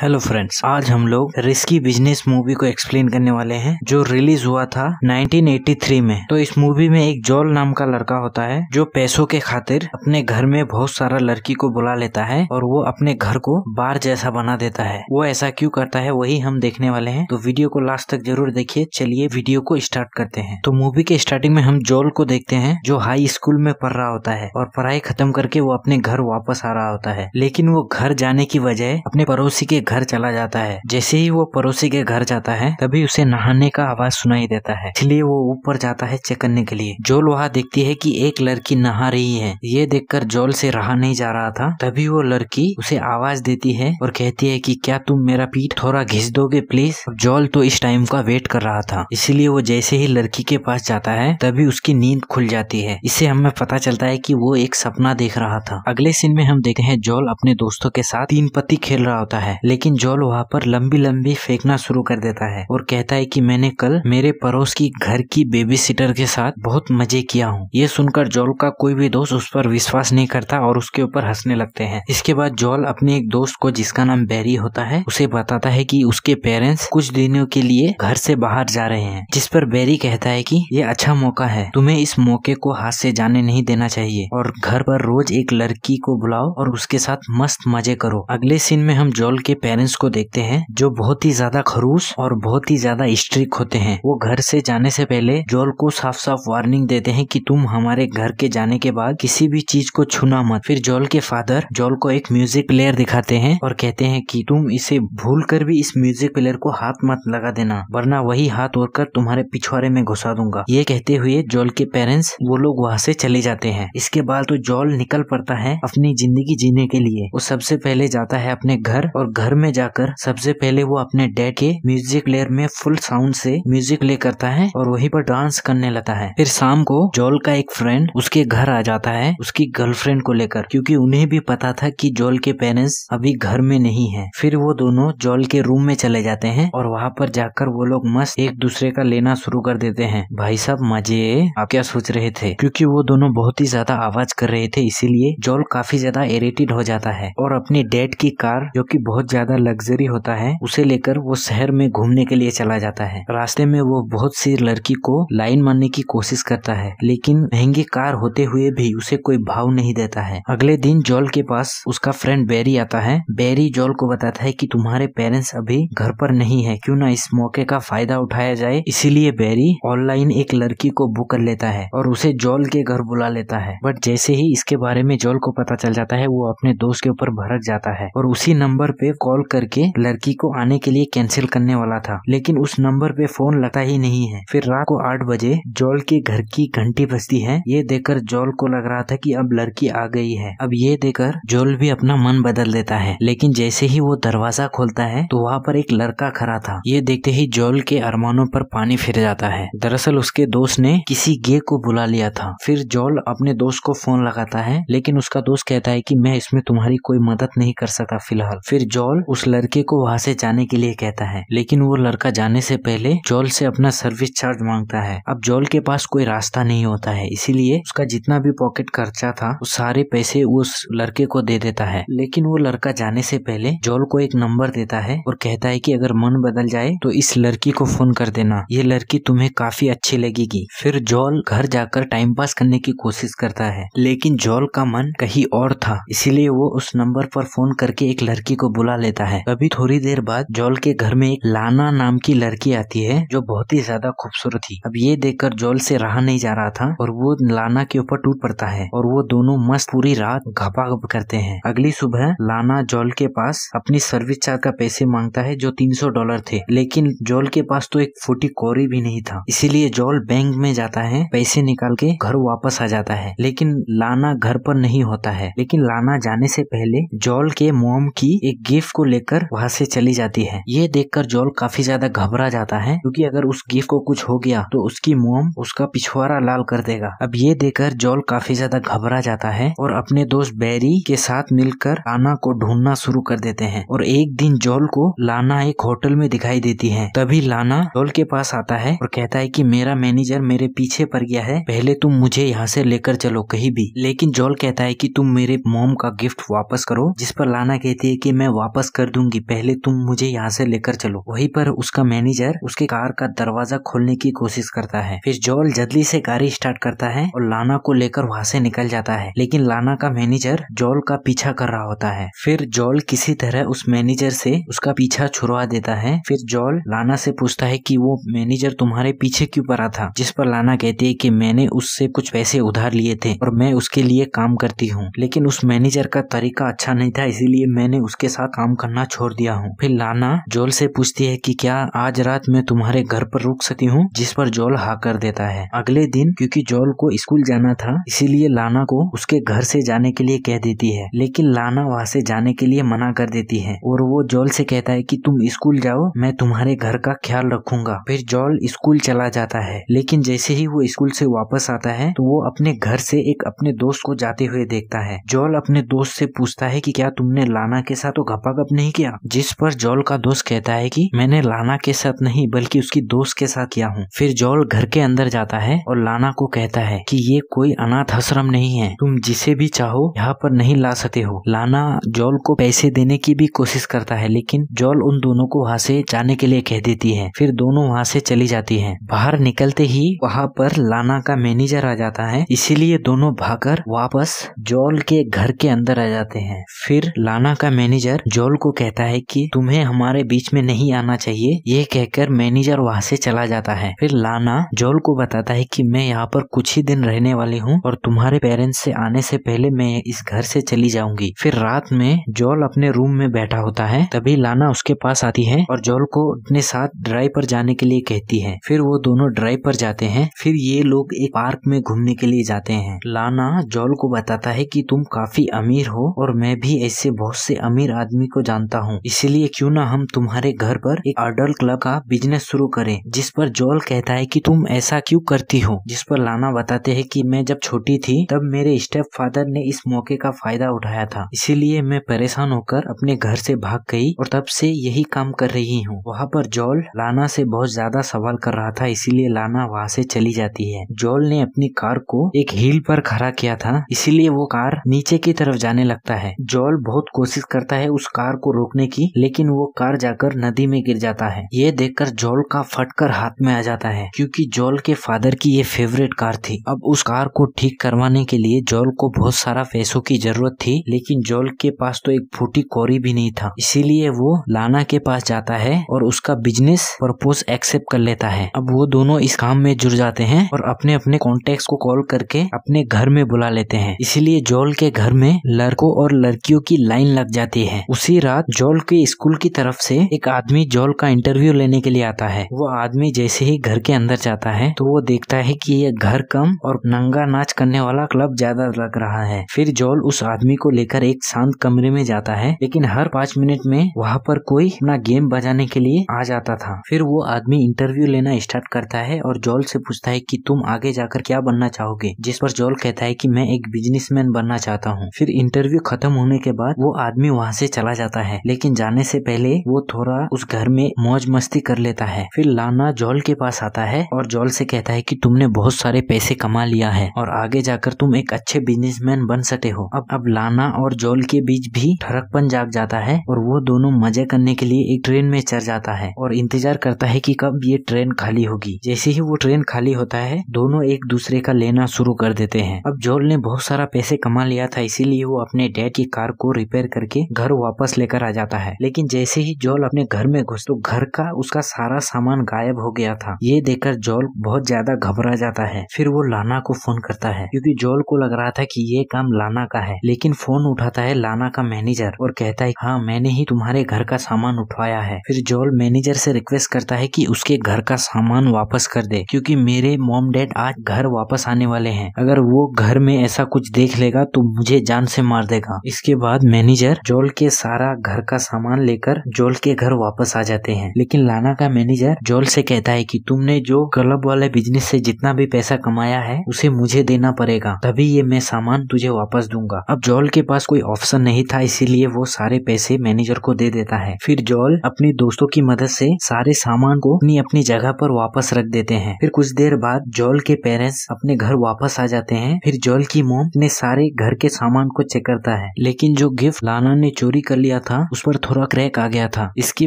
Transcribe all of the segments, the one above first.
hello friends आज हम लोग रिस्की बिजनेस मूवी को एक्सप्लेन करने वाले हैं जो रिलीज हुआ था 1983 में तो इस मूवी में एक जॉल नाम का लड़का होता है जो पैसों के खातिर अपने घर में बहुत सारा लड़की को बुला लेता है और वो अपने घर को बार जैसा बना देता है वो ऐसा क्यों करता है वही हम देखने वाले हैं तो वीडियो को लास्ट तक जरूर देखिए चलिए वीडियो को स्टार्ट करते हैं तो मूवी के स्टार्टिंग में हम जॉल को देखते हैं जो हाई स्कूल में पढ़ रहा होता है और पढ़ाई खत्म करके वो अपने घर वापस आ रहा होता है लेकिन वो घर जाने की वजह अपने पड़ोसी के घर चला जाता है जैसे ही वो पड़ोसी के घर जाता है तभी उसे नहाने का आवाज सुनाई देता है इसलिए वो ऊपर जाता है चेक करने के लिए जोल वहाँ देखती है कि एक लड़की नहा रही है ये देखकर जोल से रहा नहीं जा रहा था तभी वो लड़की उसे आवाज देती है और कहती है की क्या तुम मेरा पीठ थोड़ा घिस दोगे प्लीज जोल तो इस टाइम का वेट कर रहा था इसीलिए वो जैसे ही लड़की के पास जाता है तभी उसकी नींद खुल जाती है इससे हमें पता चलता है कि वो एक सपना देख रहा था अगले सीन में हम देखते हैं जोल अपने दोस्तों के साथ तीन पत्ती खेल रहा होता है लेकिन जॉल वहाँ पर लंबी लंबी फेंकना शुरू कर देता है और कहता है कि मैंने कल मेरे पड़ोस की घर की बेबी सिटर के साथ बहुत मजे किया हूँ ये सुनकर जॉल का कोई भी दोस्त उस पर विश्वास नहीं करता और उसके ऊपर हंसने लगते है इसके बाद जॉल अपने एक दोस्त को जिसका नाम बैरी होता है उसे बताता है की उसके पेरेंट्स कुछ दिनों के लिए घर से बाहर जा रहे हैं जिस पर बैरी कहता है की ये अच्छा मौका है तुम्हें इस मौके को हाथ से जाने नहीं देना चाहिए और घर पर रोज एक लड़की को बुलाओ और उसके साथ मस्त मजे करो अगले सीन में हम जॉल के पेरेंट्स को देखते हैं जो बहुत ही ज्यादा खरूस और बहुत ही ज्यादा स्ट्रिक होते हैं वो घर से जाने से पहले जोल को साफ साफ वार्निंग देते हैं कि तुम हमारे घर के जाने के बाद किसी भी चीज को छूना मत फिर जोल के फादर जोल को एक म्यूजिक प्लेयर दिखाते हैं और कहते हैं कि तुम इसे भूल कर भी इस म्यूजिक प्लेयर को हाथ मत लगा देना वरना वही हाथ कर तुम्हारे पिछवाड़े में घुसा दूंगा ये कहते हुए जोल के पेरेंट्स वो लोग वहाँ से चले जाते हैं इसके बाद तो जोल निकल पड़ता है अपनी जिंदगी जीने के लिए वो सबसे पहले जाता है अपने घर और घर घर में जाकर सबसे पहले वो अपने डैड के म्यूजिक लेयर में फुल साउंड से म्यूजिक ले करता है और वहीं पर डांस करने लगता है फिर शाम को जॉल का एक फ्रेंड उसके घर आ जाता है उसकी गर्लफ्रेंड को लेकर क्योंकि उन्हें भी पता था कि जॉल के पेरेंट्स अभी घर में नहीं है फिर वो दोनों जॉल के रूम में चले जाते हैं और वहाँ पर जाकर वो लोग मस्त एक दूसरे का लेना शुरू कर देते हैं भाई साहब मजे आप क्या सोच रहे थे क्यूँकी वो दोनों बहुत ही ज्यादा आवाज कर रहे थे इसीलिए जॉल काफी ज्यादा इरेटेड हो जाता है और अपने डेड की कार जो की बहुत ज्यादा ज्यादा लग्जरी होता है उसे लेकर वो शहर में घूमने के लिए चला जाता है रास्ते में वो बहुत सी लड़की को लाइन मारने की कोशिश करता है लेकिन महंगी कार होते हुए भी उसे कोई भाव नहीं देता है अगले दिन जॉल के पास उसका फ्रेंड बैरी आता है बैरी जॉल को बताता है कि तुम्हारे पेरेंट्स अभी घर पर नहीं है क्यों ना इस मौके का फायदा उठाया जाए इसीलिए बैरी ऑनलाइन एक लड़की को बुक कर लेता है और उसे जॉल के घर बुला लेता है बट जैसे ही इसके बारे में जॉल को पता चल जाता है वो अपने दोस्त के ऊपर भड़क जाता है और उसी नंबर पे कॉल कॉल करके लड़की को आने के लिए कैंसिल करने वाला था लेकिन उस नंबर पे फोन लगता ही नहीं है फिर रात को आठ बजे जॉल के घर की घंटी बजती है ये देखकर जॉल को लग रहा था कि अब लड़की आ गई है अब ये देखकर जॉल भी अपना मन बदल देता है लेकिन जैसे ही वो दरवाजा खोलता है तो वहाँ पर एक लड़का खड़ा था ये देखते ही जॉल के अरमानों पर पानी फिर जाता है दरअसल उसके दोस्त ने किसी गे को बुला लिया था फिर जॉल अपने दोस्त को फोन लगाता है लेकिन उसका दोस्त कहता है कि मैं इसमें तुम्हारी कोई मदद नहीं कर सका फिलहाल फिर जॉल उस लड़के को वहाँ से जाने के लिए कहता है लेकिन वो लड़का जाने से पहले जॉल से अपना सर्विस चार्ज मांगता है अब जॉल के पास कोई रास्ता नहीं होता है इसीलिए उसका जितना भी पॉकेट खर्चा था वो सारे पैसे उस लड़के को दे देता है लेकिन वो लड़का जाने से पहले जॉल को एक नंबर देता है और कहता है की अगर मन बदल जाए तो इस लड़की को फोन कर देना ये लड़की तुम्हें काफी अच्छी लगेगी फिर जॉल घर जाकर टाइम पास करने की कोशिश करता है लेकिन जॉल का मन कहीं और था इसीलिए वो उस नंबर पर फोन करके एक लड़की को बुला लेता है कभी थोड़ी देर बाद जॉल के घर में एक लाना नाम की लड़की आती है जो बहुत ही ज्यादा खूबसूरत थी अब ये देखकर जॉल से रहा नहीं जा रहा था और वो लाना के ऊपर टूट पड़ता है और वो दोनों मस्त पूरी रात घपा घप करते हैं अगली सुबह लाना जॉल के पास अपनी सर्विस चार्ज का पैसे मांगता है जो तीन डॉलर थे लेकिन जॉल के पास तो एक फूटी कौरी भी नहीं था इसीलिए जॉल बैंक में जाता है पैसे निकाल के घर वापस आ जाता है लेकिन लाना घर पर नहीं होता है लेकिन लाना जाने से पहले जॉल के मोम की एक गिफ्ट को लेकर वहां से चली जाती है ये देखकर जोल काफी ज्यादा घबरा जाता है क्योंकि अगर उस गिफ्ट को कुछ हो गया तो उसकी मोम उसका पिछवाड़ा लाल कर देगा अब ये देखकर जोल काफी ज्यादा घबरा जाता है और अपने दोस्त बैरी के साथ मिलकर लाना को ढूंढना शुरू कर देते हैं और एक दिन जोल को लाना एक होटल में दिखाई देती है तभी लाना जोल के पास आता है और कहता है की मेरा मैनेजर मेरे पीछे पड़ गया है पहले तुम मुझे यहाँ से लेकर चलो कहीं भी लेकिन जोल कहता है की तुम मेरे मोम का गिफ्ट वापस करो जिस पर लाना कहती है की मैं वापस वापस कर दूंगी पहले तुम मुझे यहाँ से लेकर चलो वहीं पर उसका मैनेजर उसके कार का दरवाजा खोलने की कोशिश करता है फिर जॉल जल्दी से गाड़ी स्टार्ट करता है और लाना को लेकर वहाँ से निकल जाता है लेकिन लाना का मैनेजर जॉल का पीछा कर रहा होता है फिर जॉल किसी तरह उस मैनेजर से उसका पीछा छुड़वा देता है फिर जॉल लाना से पूछता है की वो मैनेजर तुम्हारे पीछे क्यूँ पड़ा था जिस पर लाना कहती है की मैंने उससे कुछ पैसे उधार लिए थे और मैं उसके लिए काम करती हूँ लेकिन उस मैनेजर का तरीका अच्छा नहीं था इसीलिए मैंने उसके साथ काम करना छोड़ दिया हूँ फिर लाना जोल से पूछती है कि क्या आज रात मैं तुम्हारे घर पर रुक सकती हूँ जिस पर जोल हा कर देता है अगले दिन क्योंकि जोल को स्कूल जाना था इसीलिए लाना को उसके घर से जाने के लिए कह देती है लेकिन लाना वहाँ से जाने के लिए मना कर देती है और वो जोल से कहता है की तुम स्कूल जाओ मैं तुम्हारे घर का ख्याल रखूंगा फिर जोल स्कूल चला जाता है लेकिन जैसे ही वो स्कूल से वापस आता है तो वो अपने घर से एक अपने दोस्त को जाते हुए देखता है जोल अपने दोस्त से पूछता है कि क्या तुमने लाना के साथ वो घपा गिवअप नहीं किया जिस पर जॉल का दोस्त कहता है कि मैंने लाना के साथ नहीं बल्कि उसकी दोस्त के साथ किया हूँ फिर जॉल घर के अंदर जाता है और लाना को कहता है कि ये कोई अनाथ आश्रम नहीं है तुम जिसे भी चाहो यहाँ पर नहीं ला सकते हो लाना जॉल को पैसे देने की भी कोशिश करता है लेकिन जॉल उन दोनों को वहाँ से जाने के लिए कह देती है फिर दोनों वहाँ से चली जाती है बाहर निकलते ही वहाँ पर लाना का मैनेजर आ जाता है इसीलिए दोनों भागकर वापस जॉल के घर के अंदर आ जाते हैं फिर लाना का मैनेजर जॉल राहुल को कहता है कि तुम्हें हमारे बीच में नहीं आना चाहिए ये कहकर मैनेजर वहाँ से चला जाता है फिर लाना जोल को बताता है कि मैं यहाँ पर कुछ ही दिन रहने वाली हूँ और तुम्हारे पेरेंट्स से आने से पहले मैं इस घर से चली जाऊंगी फिर रात में जोल अपने रूम में बैठा होता है तभी लाना उसके पास आती है और जोल को अपने साथ ड्राइव पर जाने के लिए कहती है फिर वो दोनों ड्राइव पर जाते हैं फिर ये लोग एक पार्क में घूमने के लिए जाते हैं लाना जोल को बताता है कि तुम काफी अमीर हो और मैं भी ऐसे बहुत से अमीर आदमी को जानता हूँ इसीलिए क्यों ना हम तुम्हारे घर पर एक अडल्ट क्लब का बिजनेस शुरू करें जिस पर जोल कहता है कि तुम ऐसा क्यों करती हो जिस पर लाना बताते हैं कि मैं जब छोटी थी तब मेरे स्टेप फादर ने इस मौके का फायदा उठाया था इसीलिए मैं परेशान होकर अपने घर से भाग गई और तब से यही काम कर रही हूँ वहाँ पर जॉल लाना से बहुत ज्यादा सवाल कर रहा था इसीलिए लाना वहाँ से चली जाती है जोल ने अपनी कार को एक हिल पर खड़ा किया था इसीलिए वो कार नीचे की तरफ जाने लगता है जॉल बहुत कोशिश करता है उस कार कार को रोकने की लेकिन वो कार जाकर नदी में गिर जाता है ये देखकर जोल का फटकर हाथ में आ जाता है क्योंकि जोल के फादर की ये फेवरेट कार थी अब उस कार को ठीक करवाने के लिए जोल को बहुत सारा पैसों की जरूरत थी लेकिन जोल के पास तो एक फूटी कौरी भी नहीं था इसीलिए वो लाना के पास जाता है और उसका बिजनेस प्रपोज एक्सेप्ट कर लेता है अब वो दोनों इस काम में जुड़ जाते हैं और अपने अपने कॉन्टेक्ट को कॉल करके अपने घर में बुला लेते हैं इसीलिए जोल के घर में लड़कों और लड़कियों की लाइन लग जाती है उसी रात जॉल के स्कूल की तरफ से एक आदमी जॉल का इंटरव्यू लेने के लिए आता है वो आदमी जैसे ही घर के अंदर जाता है तो वो देखता है कि ये घर कम और नंगा नाच करने वाला क्लब ज्यादा लग रहा है फिर जॉल उस आदमी को लेकर एक शांत कमरे में जाता है लेकिन हर पाँच मिनट में वहाँ पर कोई अपना गेम बजाने के लिए आ जाता था फिर वो आदमी इंटरव्यू लेना स्टार्ट करता है और जॉल से पूछता है की तुम आगे जाकर क्या बनना चाहोगे जिस पर जॉल कहता है की मैं एक बिजनेस बनना चाहता हूँ फिर इंटरव्यू खत्म होने के बाद वो आदमी वहाँ से चला जाता जाता है लेकिन जाने से पहले वो थोड़ा उस घर में मौज मस्ती कर लेता है फिर लाना जॉल के पास आता है और जॉल से कहता है कि तुमने बहुत सारे पैसे कमा लिया है और आगे जाकर तुम एक अच्छे बिजनेसमैन बन सके हो अब अब लाना और जॉल के बीच भी ठरकपन जाग जाता है और वो दोनों मजे करने के लिए एक ट्रेन में चढ़ जाता है और इंतजार करता है की कब ये ट्रेन खाली होगी जैसे ही वो ट्रेन खाली होता है दोनों एक दूसरे का लेना शुरू कर देते हैं अब जॉल ने बहुत सारा पैसे कमा लिया था इसीलिए वो अपने डैड की कार को रिपेयर करके घर वापस लेकर आ जाता है लेकिन जैसे ही जॉल अपने घर में घुस तो घर का उसका सारा सामान गायब हो गया था ये देखकर जॉल बहुत ज्यादा घबरा जाता है फिर वो लाना को फोन करता है क्योंकि जॉल को लग रहा था कि ये काम लाना का है लेकिन फोन उठाता है लाना का मैनेजर और कहता है हाँ मैंने ही तुम्हारे घर का सामान उठवाया है फिर जॉल मैनेजर से रिक्वेस्ट करता है की उसके घर का सामान वापस कर दे क्योंकि मेरे मॉम डैड आज घर वापस आने वाले हैं अगर वो घर में ऐसा कुछ देख लेगा तो मुझे जान से मार देगा इसके बाद मैनेजर जॉल के सारा सारा घर का सामान लेकर जोल के घर वापस आ जाते हैं लेकिन लाना का मैनेजर जोल से कहता है कि तुमने जो क्लब वाले बिजनेस से जितना भी पैसा कमाया है उसे मुझे देना पड़ेगा तभी ये मैं सामान तुझे वापस दूंगा अब जॉल के पास कोई ऑप्शन नहीं था इसीलिए वो सारे पैसे मैनेजर को दे देता है फिर जॉल अपने दोस्तों की मदद से सारे सामान को अपनी अपनी जगह पर वापस रख देते हैं फिर कुछ देर बाद जॉल के पेरेंट्स अपने घर वापस आ जाते हैं फिर जॉल की मोम अपने सारे घर के सामान को चेक करता है लेकिन जो गिफ्ट लाना ने चोरी कर लिया किया था उस पर थोड़ा क्रैक आ गया था इसकी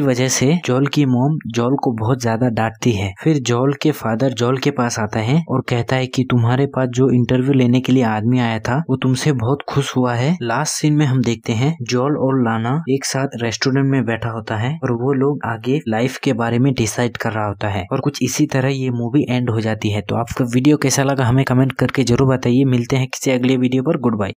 वजह से जॉल की मोम जॉल को बहुत ज्यादा डांटती है फिर जॉल के फादर जॉल के पास आता है और कहता है कि तुम्हारे पास जो इंटरव्यू लेने के लिए आदमी आया था वो तुमसे बहुत खुश हुआ है लास्ट सीन में हम देखते हैं जॉल और लाना एक साथ रेस्टोरेंट में बैठा होता है और वो लोग आगे लाइफ के बारे में डिसाइड कर रहा होता है और कुछ इसी तरह ये मूवी एंड हो जाती है तो आपको वीडियो कैसा लगा हमें कमेंट करके जरूर बताइए मिलते हैं किसी अगले वीडियो पर गुड बाय